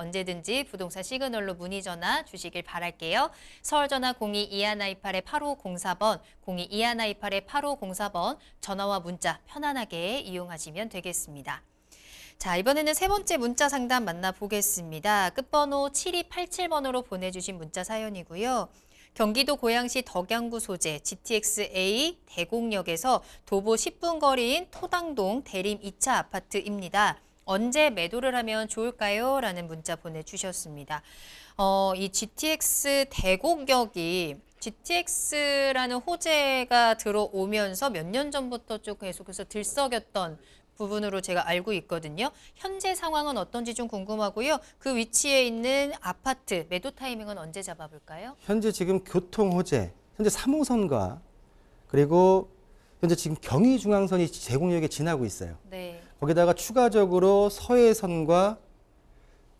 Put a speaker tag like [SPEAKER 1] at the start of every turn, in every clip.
[SPEAKER 1] 언제든지 부동산 시그널로 문의 전화 주시길 바랄게요. 서울 전화 02-2128-8504번, 02-2128-8504번 전화와 문자 편안하게 이용하시면 되겠습니다. 자, 이번에는 세 번째 문자 상담 만나보겠습니다. 끝번호 7287번으로 보내주신 문자 사연이고요. 경기도 고양시 덕양구 소재 GTX-A 대곡역에서 도보 10분 거리인 토당동 대림 2차 아파트입니다. 언제 매도를 하면 좋을까요? 라는 문자 보내주셨습니다. 어, 이 GTX 대공격이 GTX라는 호재가 들어오면서 몇 년 전부터 쭉 계속해서 들썩였던 부분으로 제가 알고 있거든요. 현재 상황은 어떤지 좀 궁금하고요. 그 위치에 있는 아파트 매도 타이밍은 언제 잡아볼까요?
[SPEAKER 2] 현재 지금 교통 호재, 현재 3호선과 그리고 현재 지금 경의중앙선이 제공역에 지나고 있어요. 네. 거기다가 추가적으로 서해선과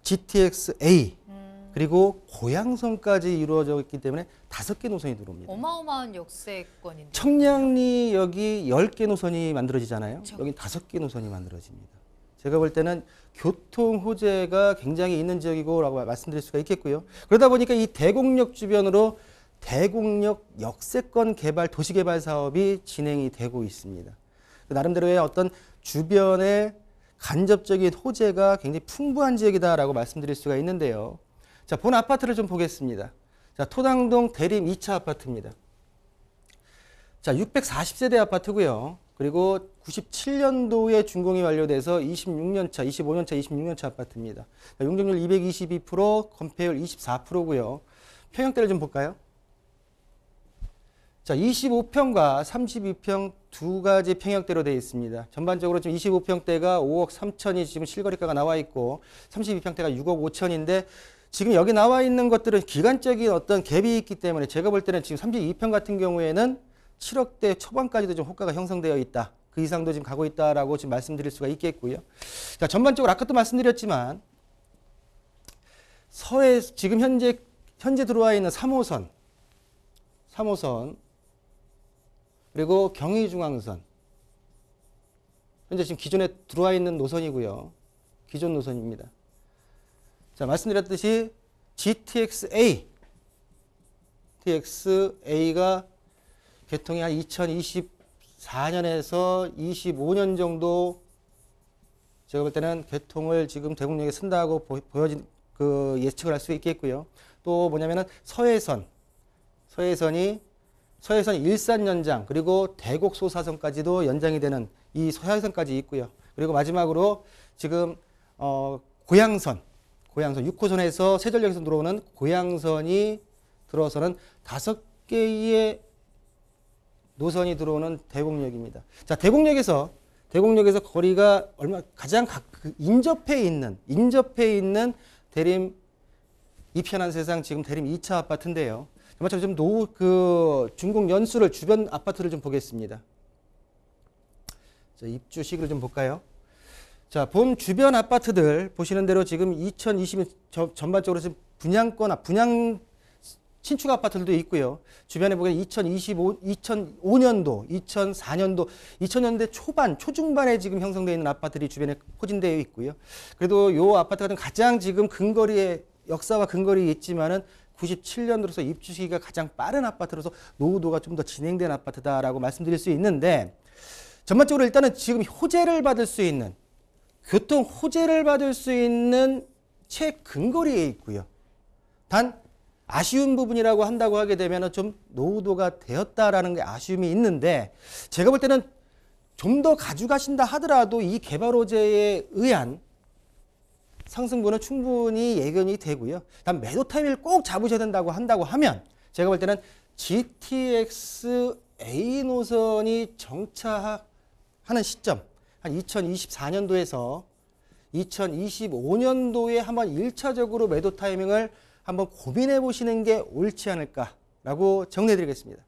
[SPEAKER 2] GTX-A 음. 그리고 고양선까지 이루어져 있기 때문에 다섯 개 노선이 들어옵니다.
[SPEAKER 1] 어마어마한 역세권인데.
[SPEAKER 2] 청량리 여기 열개 노선이 만들어지잖아요. 그렇죠. 여기 다섯 개 노선이 만들어집니다. 제가 볼 때는 교통 호재가 굉장히 있는 지역이고라고 말씀드릴 수가 있겠고요. 그러다 보니까 이 대곡역 주변으로 대곡역 역세권 개발 도시개발 사업이 진행이 되고 있습니다. 그 나름대로의 어떤 주변에 간접적인 호재가 굉장히 풍부한 지역이다라고 말씀드릴 수가 있는데요. 자, 본 아파트를 좀 보겠습니다. 자, 토당동 대림 2차 아파트입니다. 자, 640세대 아파트고요. 그리고 97년도에 준공이 완료돼서 26년차, 25년차, 26년차 아파트입니다. 용적률 222%, 건폐율 24%고요. 평형대를 좀 볼까요? 자, 25평과 32평 두 가지 평형대로 되어 있습니다. 전반적으로 지금 25평대가 5억 3천이 지금 실거래가가 나와 있고 32평대가 6억 5천인데 지금 여기 나와 있는 것들은 기간적인 어떤 갭이 있기 때문에 제가 볼 때는 지금 32평 같은 경우에는 7억대 초반까지도 좀 호가가 형성되어 있다. 그 이상도 지금 가고 있다라고 지금 말씀드릴 수가 있겠고요. 자, 전반적으로 아까도 말씀드렸지만 서해 지금 현재 현재 들어와 있는 3호선 3호선 그리고 경의중앙선. 현재 지금 기존에 들어와 있는 노선이고요. 기존 노선입니다. 자, 말씀드렸듯이 GTX-A. GTX-A가 개통이 한 2024년에서 25년 정도 제가 볼 때는 개통을 지금 대공역에 쓴다고 보여진 그 예측을 할 수 있겠고요. 또 뭐냐면은 서해선. 서해선이 서해선 일산 연장 그리고 대곡 소사선까지도 연장이 되는 이 서해선까지 있고요. 그리고 마지막으로 지금 어, 고양선 고양선 6호선에서 세절역에서 들어오는 고양선이 들어서는 다섯 개의 노선이 들어오는 대곡역입니다. 자, 대곡역에서 대곡역에서 거리가 얼마 가장 가, 그 인접해 있는 인접해 있는 대림 이 편한 세상 지금 대림 2차 아파트인데요. 마찬가지로 좀 노, 그중국 연수를 주변 아파트를 좀 보겠습니다. 자, 입주 시기를 좀 볼까요? 자, 본 주변 아파트들 보시는 대로 지금 2020년 전반적으로 지금 분양권, 아, 분양 신축 아파트들도 있고요. 주변에 보면 2025, 2005년도, 2004년도, 2000년대 초반, 초중반에 지금 형성되어 있는 아파트들이 주변에 포진되어 있고요. 그래도 요 아파트 같은 가장 지금 근거리에 역사와 근거리에 있지만은 97년으로서 입주 시기가 가장 빠른 아파트로서 노후도가 좀 더 진행된 아파트다라고 말씀드릴 수 있는데 전반적으로 일단은 지금 호재를 받을 수 있는 교통 호재를 받을 수 있는 최근거리에 있고요. 단 아쉬운 부분이라고 한다고 하게 되면 좀 노후도가 되었다라는 게 아쉬움이 있는데 제가 볼 때는 좀 더 가져가신다 하더라도 이 개발 호재에 의한 상승분은 충분히 예견이 되고요. 다 매도 타이밍을 꼭 잡으셔야 된다고 한다고 하면 제가 볼 때는 GTX A 노선이 정착하는 시점 한 2024년도에서 2025년도에 한번 1차적으로 매도 타이밍을 한번 고민해 보시는 게 옳지 않을까라고 정리해 드리겠습니다.